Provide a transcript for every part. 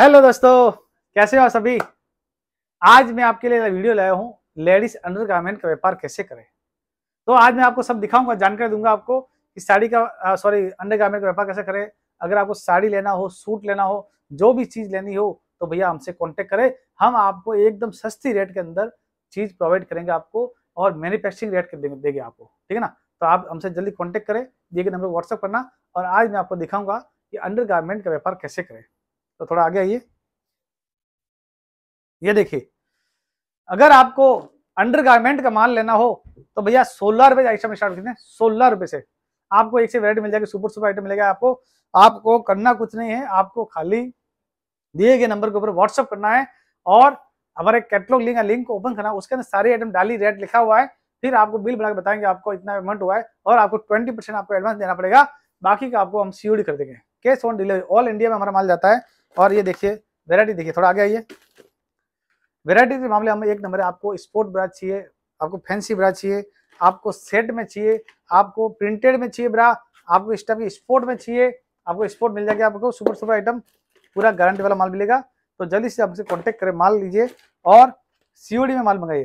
hello दोस्तों कैसे हो सभी आज मैं आपके लिए वीडियो लाया हूँ लेडीज अंडरगारमेंट का व्यापार कैसे करें तो आज मैं आपको सब दिखाऊंगा जानकारी दूंगा आपको कि साड़ी का सॉरी अंडरगारमेंट का व्यापार कैसे करें अगर आपको साड़ी लेना हो सूट लेना हो जो भी चीज़ लेनी हो तो भैया हमसे कॉन्टेक्ट करें हम आपको एकदम सस्ती रेट के अंदर चीज़ प्रोवाइड करेंगे आपको और मैन्युफैक्चरिंग रेट देंगे देंगे आपको ठीक है ना तो आप हमसे जल्दी कॉन्टेक्ट करें ये नंबर व्हाट्सअप करना और आज मैं आपको दिखाऊंगा कि अंडर का व्यापार कैसे करें तो थोड़ा आगे आइए ये देखिए अगर आपको अंडर गारमेंट का माल लेना हो तो भैया सोलह रुपए आइटम स्टार्ट करते सोलह रुपए से आपको एक से वेराइटी मिल जाएगी सुपर सुपर आइटम मिलेगा आपको आपको करना कुछ नहीं है आपको खाली दिए गए नंबर के ऊपर व्हाट्सअप करना है और हमारे कैटलॉग लिंक लिंक को ओपन करना उसके अंदर सारी आइटम डाली रेट लिखा हुआ है फिर आपको बिल बनाकर बताएंगे आपको इतना अमाउंट हुआ है और आपको ट्वेंटी परसेंट आपको एडवांस देना पड़ेगा बाकी का आपको हम सीओडी कर देंगे cash on delivery all India में हमारा माल जाता है और ये देखिए वेराइटी देखिए थोड़ा आगे आइए वेराइटी के मामले में एक नंबर है आपको स्पोर्ट ब्रा चाहिए आपको फैंसी ब्रा चाहिए आपको सेट में चाहिए आपको प्रिंटेड में चाहिए ब्रा आपको इस टाइप की स्पोर्ट में चाहिए आपको स्पोर्ट मिल जाएगा आपको सुपर सुपर आइटम पूरा गारंटी वाला माल मिलेगा तो जल्दी से आपसे कॉन्टेक्ट करें माल लीजिए और सीओडी में माल मंगाइए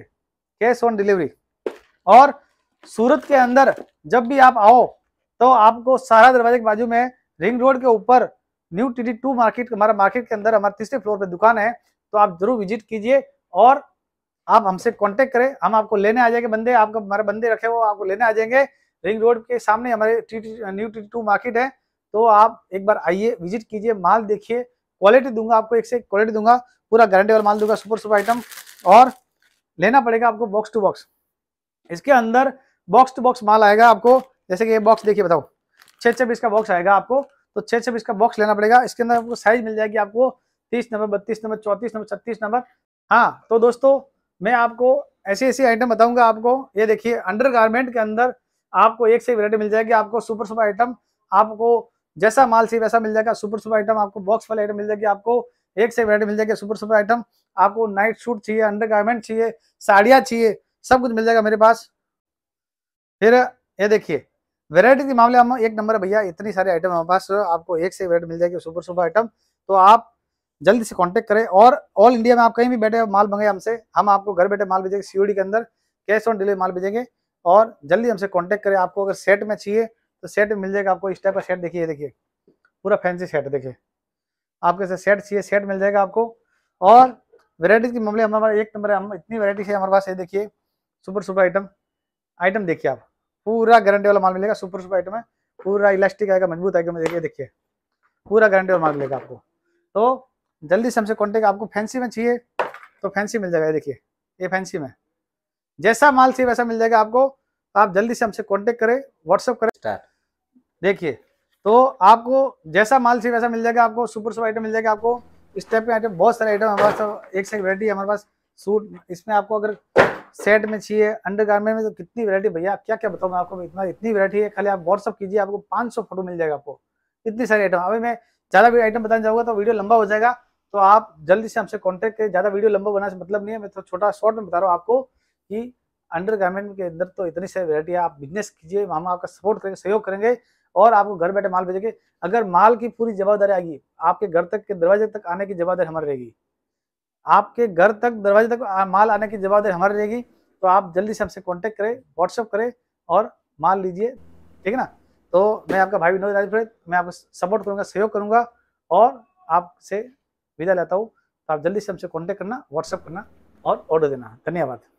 कैश ऑन डिलीवरी और सूरत के अंदर जब भी आप आओ तो आपको सारा दरवाजे के बाजू में रिंग रोड के ऊपर न्यू टी टू मार्केट हमारा मार्केट के अंदर हमारे तीसरे फ्लोर पर दुकान है तो आप जरूर विजिट कीजिए और आप हमसे कॉन्टेक्ट करें हम आपको लेने आ जाएंगे बंदे आपको हमारे बंदे रखे हुए आपको लेने आ जाएंगे रिंग रोड के सामने हमारे न्यू टी टू मार्केट है तो आप एक बार आइए विजिट कीजिए माल देखिए क्वालिटी दूंगा आपको एक से एक क्वालिटी दूंगा पूरा गारंटी वाला माल दूंगा सुपर सुपर आइटम और लेना पड़ेगा आपको बॉक्स टू बॉक्स इसके अंदर बॉक्स टू बॉक्स माल आएगा आपको जैसे कि ये बॉक्स देखिए बताओ छः छः पीस का बॉक्स आएगा आपको तो छः छः पीस का बॉक्स लेना पड़ेगा इसके अंदर आपको साइज मिल जाएगी आपको तीस नंबर बत्तीस नंबर चौतीस नंबर छत्तीस नंबर हाँ तो दोस्तों मैं आपको ऐसी ऐसी आइटम बताऊंगा आपको ये देखिए अंडर गारमेंट के अंदर आपको एक से वेरायटी मिल जाएगी आपको सुपर सुपर आइटम आपको जैसा माल चाहिए वैसा मिल जाएगा सुपर सुपर आइटम आपको बॉक्स वाली आइटम मिल जाएगी आपको एक से वेरायटी मिल जाएगी सुपर सुपर आइटम आपको नाइट सूट चाहिए अंडर गारमेंट चाहिए साड़ियाँ चाहिए सब कुछ मिल जाएगा मेरे पास फिर ये देखिए वेरायटी के मामले में एक नंबर भैया इतनी सारी आइटम हमारे पास आपको एक से वेरायटी मिल जाएगी सुपर सुपर आइटम तो आप जल्दी से कांटेक्ट करें और ऑल इंडिया में आप कहीं भी बैठे माल मंगे हमसे हम आपको घर बैठे माल भेजेंगे सीओडी के अंदर कैश ऑन डिलीवरी माल भेजेंगे और जल्दी हमसे कांटेक्ट करें आपको अगर सेट में चाहिए तो सेट मिल जाएगा आपको इस टाइप का सेट देखिए देखिए पूरा फैंसी सेट देखिए आपके से सेट चाहिए सेट मिल जाएगा आपको और वेराइटीज के मामले हमारे एक नंबर है हम इतनी वेराइटी है हमारे पास ये देखिए सुपर सुपर आइटम आइटम देखिए आप पूरा गारंटी वाला माल मिलेगा सुपर सुपर आइटम है पूरा इलास्टिक आएगा मजबूत आएगा देखिए देखिए पूरा गारंटी वाला माल मिलेगा आपको तो जल्दी से हमसे कॉन्टेक्ट आपको फैंसी में चाहिए तो फैंसी मिल जाएगा देखिए ये फैंसी में जैसा माल चाहिए वैसा मिल जाएगा आपको आप जल्दी से हमसे कॉन्टेक्ट करें व्हाट्सअप करें देखिए तो आपको जैसा माल चाहिए वैसा मिल जाएगा आपको सुपर सुपर आइटम मिल जाएगा आपको इस टाइप के आइटम बहुत सारे आइटम हमारे पास एक से एक वेरायटी हमारे पास सूट इसमें आपको अगर सेट में चाहिए अंडर में तो कितनी वैरायटी भैया क्या क्या बताऊँ मैं आपको इतना इतनी वैरायटी है खाली आप व्हाट्सअप कीजिए आपको पाँच सौ फोटो मिल जाएगा आपको इतनी सारी आइटम अभी मैं ज़्यादा भी आइटम बताने जाऊँगा तो वीडियो लंबा हो जाएगा तो आप जल्दी से हमसे कॉन्टैक्ट करें ज़्यादा वीडियो लंबा बनाने से मतलब नहीं है मैं तो छोटा शॉर्ट में बता रहा हूँ आपको कि अंडर के अंदर तो इतनी सारी वैरायटी है आप बिजनेस कीजिए हम आपका सपोर्ट करेंगे सहयोग करेंगे और आपको घर बैठे माल भेजेंगे अगर माल की पूरी जवाबदारी आएगी आपके घर तक के दरवाजे तक आने की जवाबदारी हमारी रहेगी आपके घर तक दरवाजे तक आ, माल आने की जवाबदारी हमारी रहेगी तो आप जल्दी से हमसे कॉन्टेक्ट करें व्हाट्सअप करें और माल लीजिए ठीक है ना तो मैं आपका भाई विनोद राजभ्रत मैं आपको सपोर्ट करूँगा सहयोग करूँगा और आपसे विदा लेता हूँ तो आप जल्दी से हमसे कॉन्टेक्ट करना व्हाट्सअप करना और ऑर्डर देना धन्यवाद